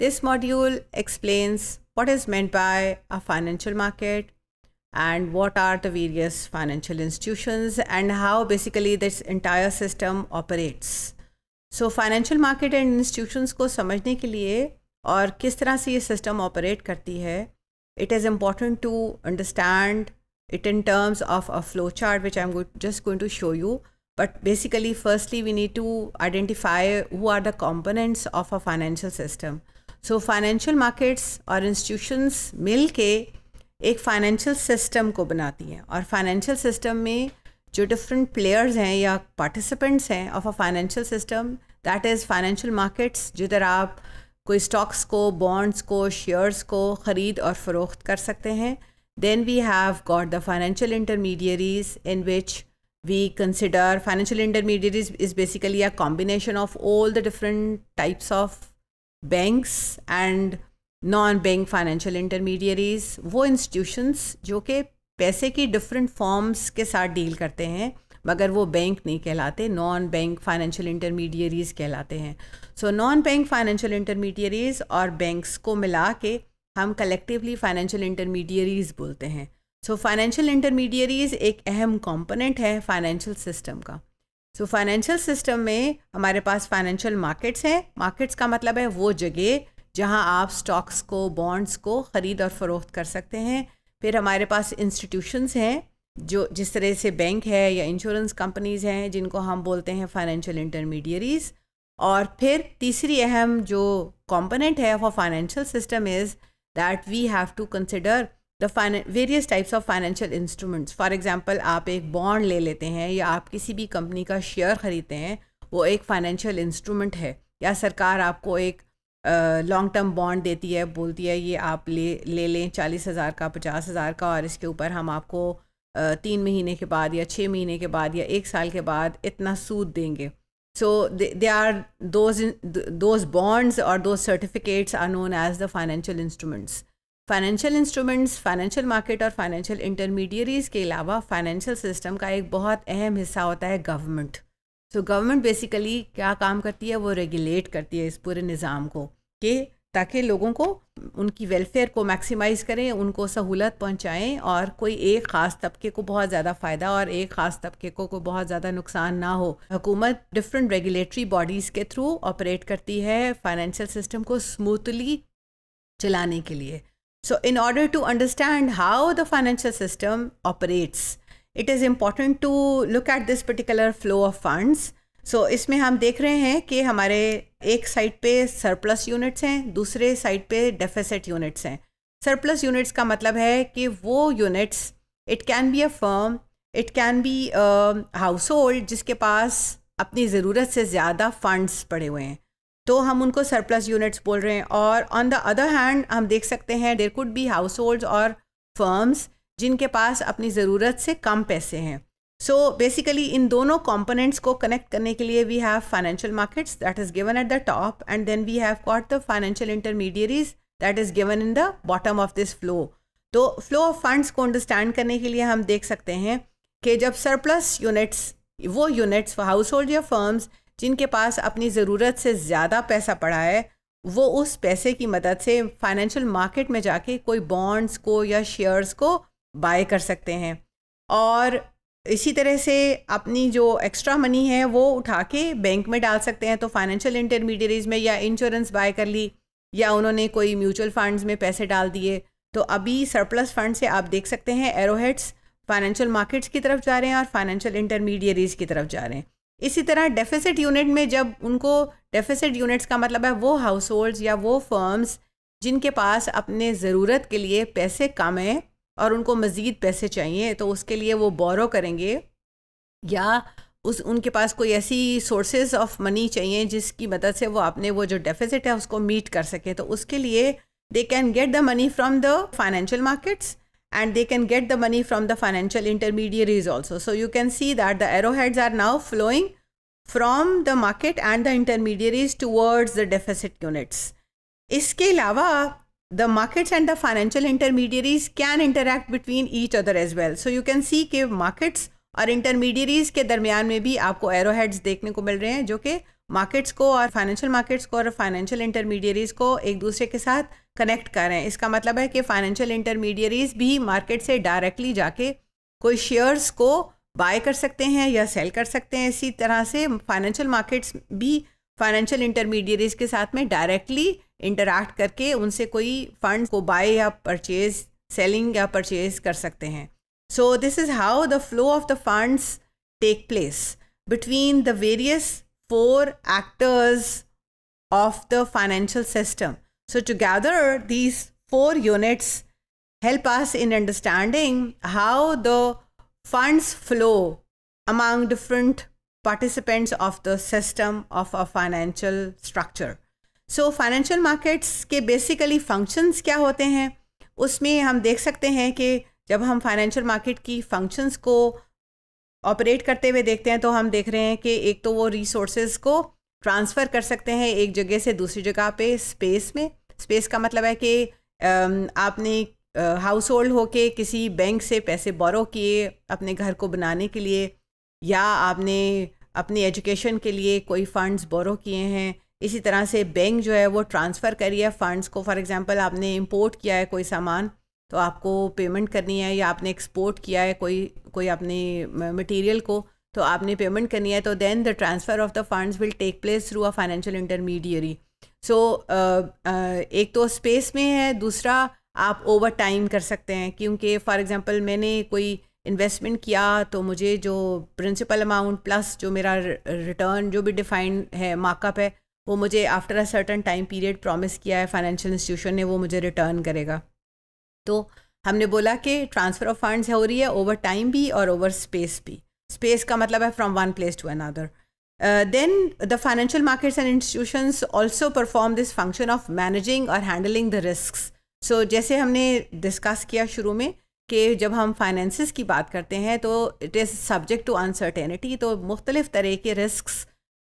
This module explains what is meant by a financial market and what are the various financial institutions and how basically this entire system operates. So, financial market and institutions को समझने के लिए और किस तरह It is important to understand it in terms of a flow chart which i'm go just going to show you but basically firstly we need to identify who are the components of a financial system so financial markets और institutions मिल के एक financial system को बनाती हैं और financial system में जो डिफरेंट प्लेयर्स हैं या पार्टिसिपेंट्स हैं of a financial system that is financial markets जिधर आप कोई स्टॉक्स को बॉन्ड्स को शेयर्स को ख़रीद और फ़रोख्त कर सकते हैं then we have got the financial intermediaries in which we consider financial intermediaries is basically a combination of all the different types of banks and non bank financial intermediaries वो institutions जो कि पैसे की डिफरेंट फॉर्म्स के साथ deal करते हैं मगर वो बैंक नहीं कहलाते नॉन बैंक फाइनेंशियल इंटरमीडियरीज कहलाते हैं so non bank financial intermediaries और बैंक्स को मिला के हम कलेक्टिवली फाइनेंशियल इंटरमीडियरीज बोलते हैं सो फाइनेंशियल इंटरमीडियरीज एक अहम कंपोनेंट है फाइनेंशियल सिस्टम का सो फाइनेंशियल सिस्टम में हमारे पास फाइनेंशियल मार्केट्स हैं मार्केट्स का मतलब है वो जगह जहां आप स्टॉक्स को बॉन्ड्स को ख़रीद और फरोख्त कर सकते हैं फिर हमारे पास इंस्टीट्यूशंस हैं जो जिस तरह से बैंक है या इंश्योरेंस कंपनीज़ हैं जिनको हम बोलते हैं फाइनेंशियल इंटरमीडियरीज़ और फिर तीसरी अहम जो कॉम्पोनेंट है for financial system is that we have to consider the various types of financial instruments for example आप एक बॉन्ड ले लेते हैं या आप किसी भी कंपनी का शेयर ख़रीदते हैं वो एक फाइनेंशियल इंस्ट्रूमेंट है या सरकार आपको एक लॉन्ग टर्म बॉन्ड देती है बोलती है ये आप ले ले लें चालीस हज़ार का पचास हज़ार का और इसके ऊपर हम आपको तीन महीने के बाद या छः महीने के बाद या एक साल के बाद इतना सूद देंगे so they are those those bonds और or certificates are known as the financial instruments financial instruments financial market और फाइनेंशियल इंटरमीडियरीज के अलावा फाइनेंशियल सिस्टम का एक बहुत अहम हिस्सा होता है गवर्नमेंट सो गवर्नमेंट बेसिकली क्या काम करती है वो रेगुलेट करती है इस पूरे निज़ाम को कि ताकि लोगों को उनकी वेलफेयर को मैक्सिमाइज़ करें उनको सहूलत पहुंचाएं और कोई एक ख़ास तबके को बहुत ज़्यादा फ़ायदा और एक ख़ास तबके को कोई बहुत ज़्यादा नुकसान ना हो हुकूमत डिफरेंट रेगुलेटरी बॉडीज़ के थ्रू ऑपरेट करती है फाइनेंशियल सिस्टम को स्मूथली चलाने के लिए So, in order to understand how the financial system operates, it is important to look at this particular flow of funds. So, इसमें हम देख रहे हैं कि हमारे एक साइड पे सरप्लस यूनिट्स हैं दूसरे साइड पे डेफिसिट यूनिट्स हैं सरप्लस यूनिट्स का मतलब है कि वो units it can be a firm it can be household जिसके पास अपनी ज़रूरत से ज़्यादा फंड्स पड़े हुए हैं तो हम उनको सरप्लस यूनिट्स बोल रहे हैं और ऑन द अदर हैंड हम देख सकते हैं there could be household और फर्म्स जिनके पास अपनी ज़रूरत से कम पैसे हैं सो बेसिकली इन दोनों कॉम्पोनेंट्स को कनेक्ट करने के लिए we have financial markets that is given at the top and then we have got the financial intermediaries that is given in the bottom of this flow तो flow of funds को understand करने के लिए हम देख सकते हैं कि जब सरप्लस यूनिट्स वो यूनिट्स हाउस होल्ड या फर्म्स जिनके पास अपनी ज़रूरत से ज़्यादा पैसा पड़ा है वो उस पैसे की मदद से फाइनेंशियल मार्केट में जाके कोई बॉन्ड्स को या शेयर्स को बाय कर सकते हैं और इसी तरह से अपनी जो एक्स्ट्रा मनी है वो उठा के बैंक में डाल सकते हैं तो फाइनेंशियल इंटरमीडियरीज में या इंश्योरेंस बाय कर ली या उन्होंने कोई म्यूचुअल फंड्स में पैसे डाल दिए तो अभी सरप्लस फंड से आप देख सकते हैं एरोहेड्स फाइनेंशियल मार्केट्स की तरफ जा रहे हैं और फाइनेंशियल इंटरमीडियरीज की तरफ जा रहे हैं इसी तरह डेफिसिट यूनिट में जब उनको डेफिसिट यूनिट्स का मतलब है वो हाउस होल्ड्स या वो फर्म्स जिनके पास अपने ज़रूरत के लिए पैसे कम हैं और उनको मज़ीद पैसे चाहिए तो उसके लिए वो बोरो करेंगे या उस उनके पास कोई ऐसी सोर्सेज ऑफ मनी चाहिए जिसकी मदद से वो अपने वो जो डेफिसिट है उसको मीट कर सके तो उसके लिए they can get the money from the financial markets and they can get the money from the financial intermediaries also. So you can see that the arrowheads are now flowing from the market and the intermediaries towards the deficit units. इसके अलावा the markets and the financial intermediaries can interact between each other as well. So you can see कि markets और intermediaries के दरमियान में भी आपको arrowheads देखने को मिल रहे हैं जो कि markets को और financial markets को और financial intermediaries को एक दूसरे के साथ कनेक्ट कर रहे हैं इसका मतलब है कि फाइनेंशियल इंटरमीडियरीज भी मार्केट से डायरेक्टली जाके कोई शेयर्स को बाय कर सकते हैं या सेल कर सकते हैं इसी तरह से फाइनेंशियल मार्केट्स भी फाइनेंशियल इंटरमीडियरीज के साथ में डायरेक्टली इंटरेक्ट करके उनसे कोई फंड को बाय या परचेज सेलिंग या परचेज कर सकते हैं so this is how the flow of the funds take place between the various four actors of the financial system So together, these four units help us in understanding how the funds flow among different participants of the system of a financial structure. So financial markets के basically functions क्या होते हैं उसमें हम देख सकते हैं कि जब हम financial market की functions को ऑपरेट करते हुए देखते हैं तो हम देख रहे हैं कि एक तो वो रिसोर्सेज को ट्रांसफ़र कर सकते हैं एक जगह से दूसरी जगह पे स्पेस में स्पेस का मतलब है कि आपने हाउस होल्ड होके किसी बैंक से पैसे बोरो किए अपने घर को बनाने के लिए या आपने अपनी एजुकेशन के लिए कोई फंड्स बोरो किए हैं इसी तरह से बैंक जो है वो ट्रांसफ़र करी है फ़ंड्स को फॉर एग्जांपल आपने इंपोर्ट किया है कोई सामान तो आपको पेमेंट करनी है या आपने एक्सपोर्ट किया है कोई कोई अपने मटेरियल को तो आपने पेमेंट करनी है तो then the transfer of the funds will take place through a financial intermediary so so, uh, uh, एक तो स्पेस में है दूसरा आप ओवर टाइम कर सकते हैं क्योंकि फ़ॉर एग्ज़ाम्पल मैंने कोई इन्वेस्टमेंट किया तो मुझे जो प्रिंसिपल अमाउंट प्लस जो मेरा रिटर्न जो भी डिफाइंड है मार्कअप है वो मुझे after a certain time period promise किया है फाइनेंशियल इंस्टीट्यूशन ने वो मुझे रिटर्न करेगा तो हमने बोला कि ट्रांसफ़र ऑफ फंड्स हो रही है ओवर टाइम भी और ओवर स्पेस भी स्पेस का मतलब है from one place to another Uh, then the financial markets and institutions also perform this function of managing or handling the risks. So जैसे हमने डिस्कस किया शुरू में कि जब हम finances की बात करते हैं तो it is subject to uncertainty तो मुख्तलिफ़ तरह के रिस्क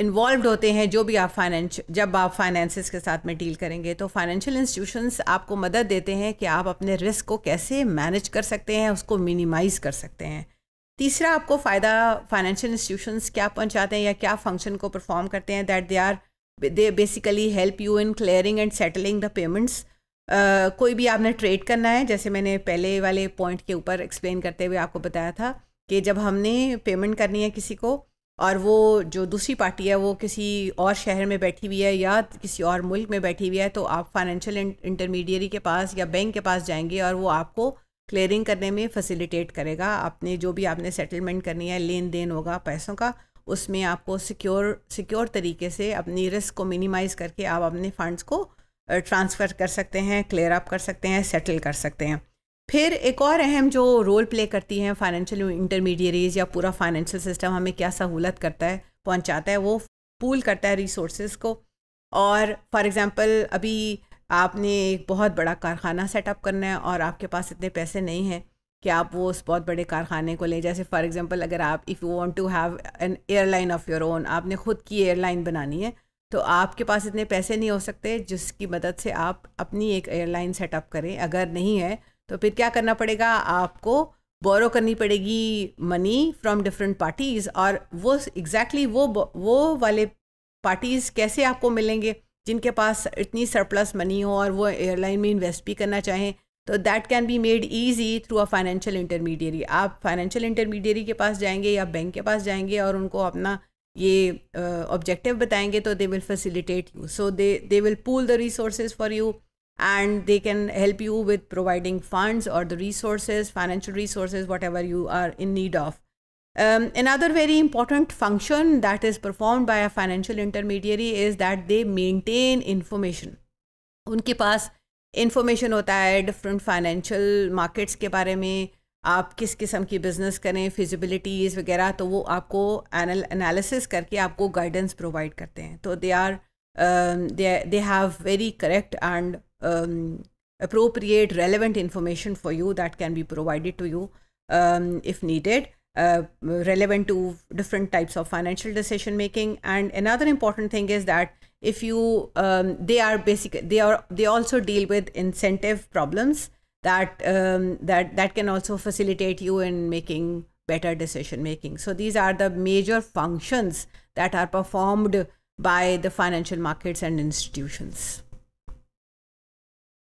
इन्वॉल्व होते हैं जो भी आप फाइनेंश जब आप फाइनेंसिस के साथ में डील करेंगे तो फाइनेंशियल इंस्टीट्यूशंस आपको मदद देते हैं कि आप अपने रिस्क को कैसे मैनेज कर सकते हैं उसको मिनिमाइज़ कर सकते हैं तीसरा आपको फ़ायदा फाइनेंशियल इंस्टीट्यूशन क्या पहुँचाते हैं या क्या फंक्शन को परफॉर्म करते हैं that they are they basically help you in clearing and settling the payments कोई भी आपने ट्रेड करना है जैसे मैंने पहले वाले पॉइंट के ऊपर एक्सप्लेन करते हुए आपको बताया था कि जब हमने पेमेंट करनी है किसी को और वो जो दूसरी पार्टी है वो किसी और शहर में बैठी हुई है या किसी और मुल्क में बैठी हुई है तो आप फाइनेंशियल इंटरमीडियरी के पास या बैंक के पास जाएंगे और वो आपको क्लियरिंग करने में फैसिलिटेट करेगा आपने जो भी आपने सेटलमेंट करनी है लेन देन होगा पैसों का उसमें आपको सिक्योर सिक्योर तरीके से अपनी रिस्क को मिनिमाइज़ करके आप अपने फंड्स को ट्रांसफ़र कर सकते हैं क्लियर अप कर सकते हैं सेटल कर सकते हैं फिर एक और अहम जो रोल प्ले करती हैं फाइनेंशियल इंटरमीडियरीज़ या पूरा फाइनेंशियल सिस्टम हमें क्या सहूलत करता है पहुंचाता है वो पूल करता है रिसोर्सेज को और फॉर एग्ज़ाम्पल अभी आपने एक बहुत बड़ा कारखाना सेटअप करना है और आपके पास इतने पैसे नहीं हैं कि आप वो उस बहुत बड़े कारखाने को लें जैसे फॉर एग्जांपल अगर आप if you want to have an airline of your own आपने ख़ुद की एयरलाइन बनानी है तो आपके पास इतने पैसे नहीं हो सकते जिसकी मदद से आप अपनी एक एयरलाइन सेटअप करें अगर नहीं है तो फिर क्या करना पड़ेगा आपको बोरो करनी पड़ेगी मनी फ्रॉम डिफरेंट पार्टीज़ और वो एग्जैक्टली exactly वो वो वाले पार्टीज़ कैसे आपको मिलेंगे जिनके पास इतनी सरप्लस मनी हो और वो एयरलाइन में इन्वेस्ट भी करना चाहें तो that can be made easy through a financial intermediary आप फाइनेंशियल इंटरमीडियरी के पास जाएंगे या बैंक के पास जाएंगे और उनको अपना ये ऑब्जेक्टिव uh, बताएंगे तो they will facilitate you so they they will pool the resources for you and they can help you with providing funds और the resources financial resources whatever you are in need of Um, another very important function that is performed by a financial intermediary is that they maintain information. उनके पास information होता है different financial markets के बारे में आप किस किस्म की बिज़नेस करें फिजिबिलिटीज़ वगैरह तो वो आपको एनालिसिस करके आपको गाइडेंस प्रोवाइड करते हैं तो they are they have very correct and appropriate relevant information for you that can be provided to you if needed uh, relevant to different types of financial decision making and another important thing is that if you um, they are basic they are they also deal with incentive problems that um, that that can also facilitate you in making better decision making so these are the major functions that are performed by the financial markets and institutions